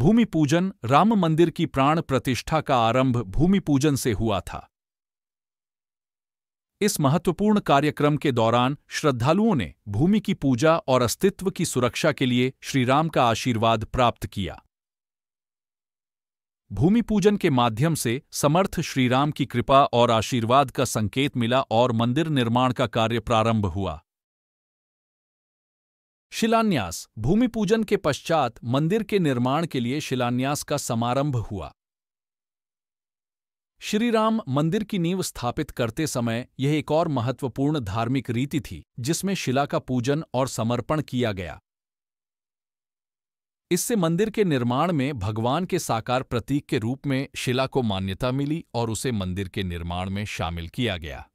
भूमि पूजन राम मंदिर की प्राण प्रतिष्ठा का आरंभ भूमि पूजन से हुआ था इस महत्वपूर्ण कार्यक्रम के दौरान श्रद्धालुओं ने भूमि की पूजा और अस्तित्व की सुरक्षा के लिए श्रीराम का आशीर्वाद प्राप्त किया भूमि पूजन के माध्यम से समर्थ श्रीराम की कृपा और आशीर्वाद का संकेत मिला और मंदिर निर्माण का कार्य प्रारंभ हुआ शिलान्यास भूमि पूजन के पश्चात मंदिर के निर्माण के लिए शिलान्यास का समारंभ हुआ श्रीराम मंदिर की नींव स्थापित करते समय यह एक और महत्वपूर्ण धार्मिक रीति थी जिसमें शिला का पूजन और समर्पण किया गया इससे मंदिर के निर्माण में भगवान के साकार प्रतीक के रूप में शिला को मान्यता मिली और उसे मंदिर के निर्माण में शामिल किया गया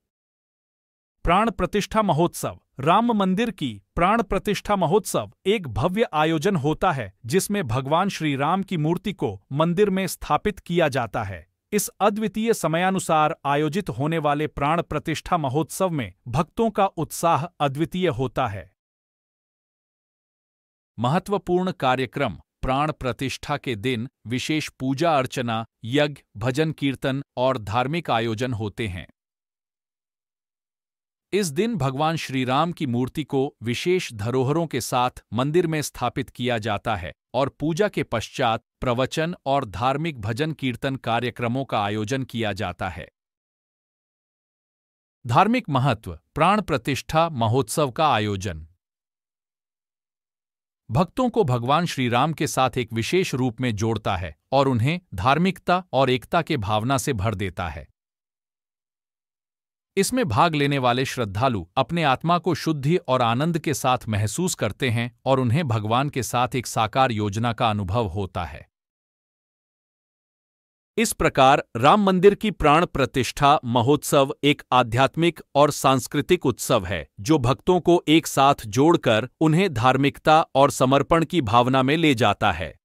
प्राण प्रतिष्ठा महोत्सव राम मंदिर की प्राण प्रतिष्ठा महोत्सव एक भव्य आयोजन होता है जिसमें भगवान श्री राम की मूर्ति को मंदिर में स्थापित किया जाता है इस अद्वितीय समयानुसार आयोजित होने वाले प्राण प्रतिष्ठा महोत्सव में भक्तों का उत्साह अद्वितीय होता है महत्वपूर्ण कार्यक्रम प्राण प्रतिष्ठा के दिन विशेष पूजा अर्चना यज्ञ भजन कीर्तन और धार्मिक आयोजन होते हैं इस दिन भगवान श्रीराम की मूर्ति को विशेष धरोहरों के साथ मंदिर में स्थापित किया जाता है और पूजा के पश्चात प्रवचन और धार्मिक भजन कीर्तन कार्यक्रमों का आयोजन किया जाता है धार्मिक महत्व प्राण प्रतिष्ठा महोत्सव का आयोजन भक्तों को भगवान श्रीराम के साथ एक विशेष रूप में जोड़ता है और उन्हें धार्मिकता और एकता के भावना से भर देता है इसमें भाग लेने वाले श्रद्धालु अपने आत्मा को शुद्धि और आनंद के साथ महसूस करते हैं और उन्हें भगवान के साथ एक साकार योजना का अनुभव होता है इस प्रकार राम मंदिर की प्राण प्रतिष्ठा महोत्सव एक आध्यात्मिक और सांस्कृतिक उत्सव है जो भक्तों को एक साथ जोड़कर उन्हें धार्मिकता और समर्पण की भावना में ले जाता है